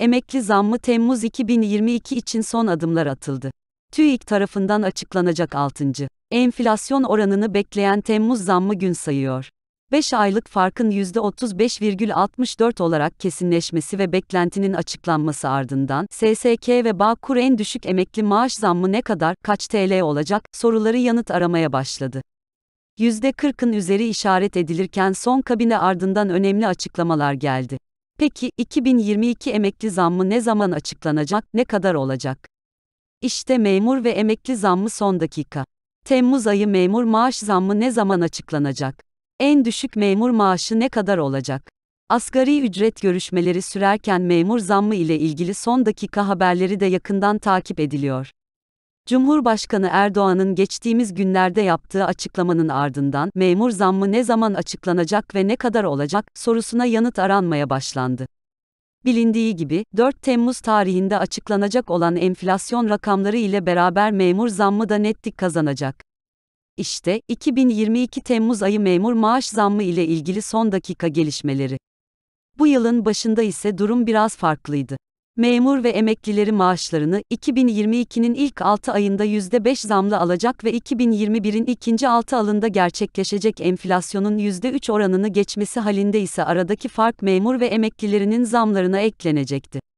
emekli zammı Temmuz 2022 için son adımlar atıldı. TÜİK tarafından açıklanacak 6. enflasyon oranını bekleyen Temmuz zammı gün sayıyor. 5 aylık farkın %35,64 olarak kesinleşmesi ve beklentinin açıklanması ardından SSK ve Bağkur en düşük emekli maaş zammı ne kadar, kaç TL olacak soruları yanıt aramaya başladı. %40'ın üzeri işaret edilirken son kabine ardından önemli açıklamalar geldi. Peki 2022 emekli zammı ne zaman açıklanacak, ne kadar olacak? İşte memur ve emekli zammı son dakika. Temmuz ayı memur maaş zammı ne zaman açıklanacak? En düşük memur maaşı ne kadar olacak? Asgari ücret görüşmeleri sürerken memur zammı ile ilgili son dakika haberleri de yakından takip ediliyor. Cumhurbaşkanı Erdoğan'ın geçtiğimiz günlerde yaptığı açıklamanın ardından memur zammı ne zaman açıklanacak ve ne kadar olacak sorusuna yanıt aranmaya başlandı. Bilindiği gibi 4 Temmuz tarihinde açıklanacak olan enflasyon rakamları ile beraber memur zammı da netlik kazanacak. İşte 2022 Temmuz ayı memur maaş zammı ile ilgili son dakika gelişmeleri. Bu yılın başında ise durum biraz farklıydı memur ve emeklileri maaşlarını 2022'nin ilk 6 ayında %5 zamlı alacak ve 2021'in ikinci 6 alında gerçekleşecek enflasyonun %3 oranını geçmesi halinde ise aradaki fark memur ve emeklilerinin zamlarına eklenecekti.